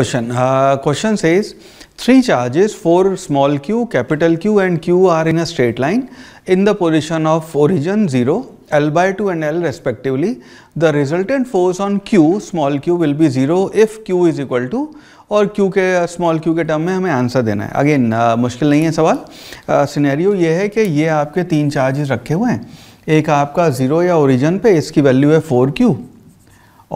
Question. Uh, question says, three charges for small q, capital Q and Q are in a straight line in the position of origin 0, L by 2 and L respectively. The resultant force on Q, small q will be 0 if Q is equal to और Q के small Q के term में हमें answer देना है again uh, मुश्किल नहीं है सवाल सिनेरियो uh, ये है कि ये आपके तीन चार्जेस रखे हुए हैं एक आपका ज़ीरो या ओरिजिन पे इसकी वैल्यू है 4Q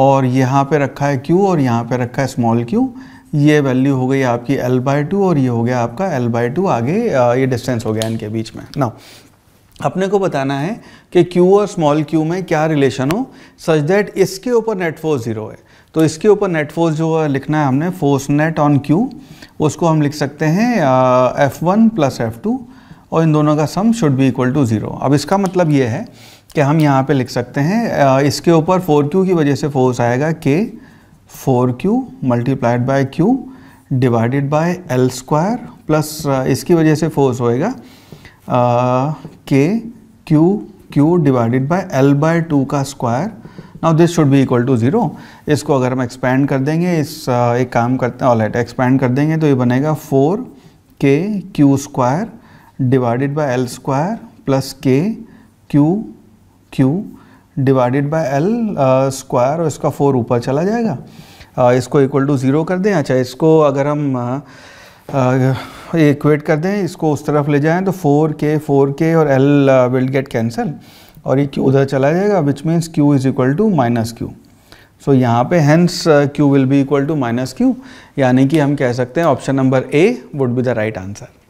और यहाँ पे रखा है क्यू और यहाँ पे रखा है स्मॉल क्यू ये वैल्यू हो गई आपकी एल बाय टू और ये हो गया आपका एल बाय टू आगे ये डिस्टेंस हो गया इनके बीच में ना अपने को बताना है कि क्यू और स्मॉल क्यू में क्या रिलेशन हो सच दैट इसके ऊपर नेट फोर्स ज़ीरो है तो इसके ऊपर नेट फोर्स जो लिखना है हमने फोर्स नेट ऑन क्यू उसको हम लिख सकते हैं F one plus F two और इन दोनों का sum should be equal to zero अब इसका मतलब ये है कि हम यहाँ पे लिख सकते हैं इसके ऊपर फोर क्यू की वजह से फोर्स आएगा K four q multiplied by q divided by L square plus इसकी वजह से फोर्स होएगा K q q divided by L by two का square now this should be equal to zero इसको अगर हम एक्सपेंड कर देंगे इस एक काम करते हैं ऑल एक्सपेंड कर देंगे तो ये बनेगा four K q square divided by L square plus K q q divided by L square और इसका फोर ऊपर चला जाएगा आ, uh, इसको इक्वल टू ज़ीरो कर दें अच्छा इसको अगर हम इक्वेट uh, uh, कर दें इसको उस तरफ ले जाएं तो फोर के फोर के और एल विल गेट कैंसल और ये क्यू उधर चला जाएगा which means q is equal to minus q so यहाँ पे hence q will be equal to minus q यानी कि हम कह सकते हैं option number A would be the right answer